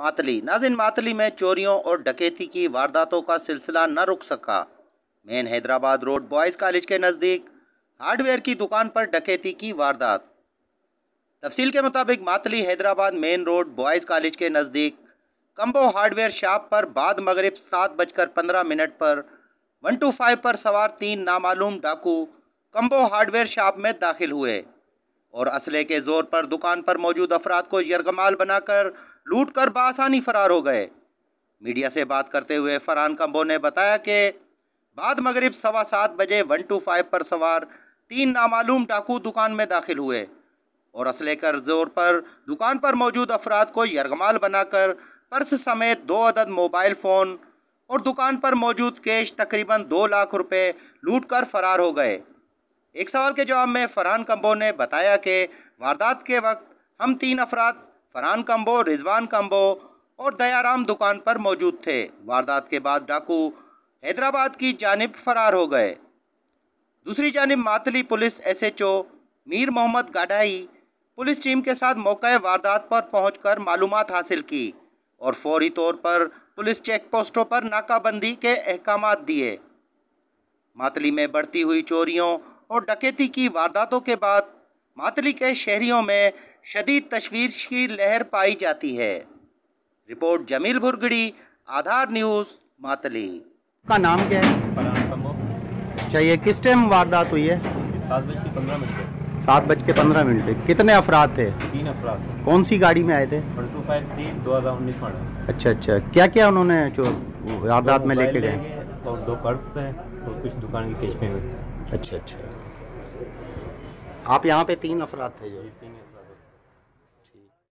मातली नाजिन मातली में चोरियों और डकैती की वारदातों का सिलसिला न रुक सका main Hyderabad road boys college के नज़दीक हार्डवेयर की दुकान पर डकैती की वारदात तफसील के मुताबिक Matli Hyderabad main road boys college के नज़दीक कम्बो हार्डवेयर शॉप पर बाद मगरब सात बजकर पंद्रह मिनट पर वन टू फाइव पर सवार तीन नामालूम डाकू कम्बो हार्डवेयर शॉप में दाखिल हुए और असले के ज़ोर पर दुकान पर मौजूद अफराद को यरगमाल बनाकर लूट कर बासानी फरार हो गए मीडिया से बात करते हुए फरहान कंबो ने बताया कि बाद मगरिब सवा सात बजे वन टू फाइव पर सवार तीन नामालूम डाकू दुकान में दाखिल हुए और असले कर जोर पर दुकान पर मौजूद अफराद को यरगमाल बनाकर पर्स समेत दो अदद मोबाइल फ़ोन और दुकान पर मौजूद कैश तकरीबन दो लाख रुपए लूट कर फरार हो गए एक सवाल के जवाब में फरहान कंबो ने बताया कि वारदात के वक्त हम तीन अफराद फरहान कम्बो रिजवान कम्बो और दयाराम दुकान पर मौजूद थे वारदात के बाद डाकू हैदराबाद की जानब फरार हो गए दूसरी जानब Matli police SHO Mir Mohammad Gadai police team के साथ मौके वारदात पर पहुंचकर मालूम हासिल की और फौरी तौर पर पुलिस चेक पोस्टों पर नाकाबंदी के अहकाम दिए मातली में बढ़ती हुई चोरियों और डकैती की वारदातों के बाद मातली के शहरियों में शदीद तशवीश की लहर पाई जाती है रिपोर्ट जमील भुरगड़ी आधार न्यूज़ मातली का नाम क्या है चाहिए अच्छा, किस टाइम वारदात हुई है सात बज के पंद्रह मिनट सात बज के पंद्रह मिनट पे कितने अफराद थे तीन अफराद कौन सी गाड़ी में आए थे दो हज़ार उन्नीस मॉडल अच्छा अच्छा क्या क्या उन्होंने जो वारदात में लेके गए और दो पर्स हैं और कुछ दुकान की कैश पेमेंट अच्छा अच्छा आप यहाँ पे तीन अफराद थे जो तीन अफराद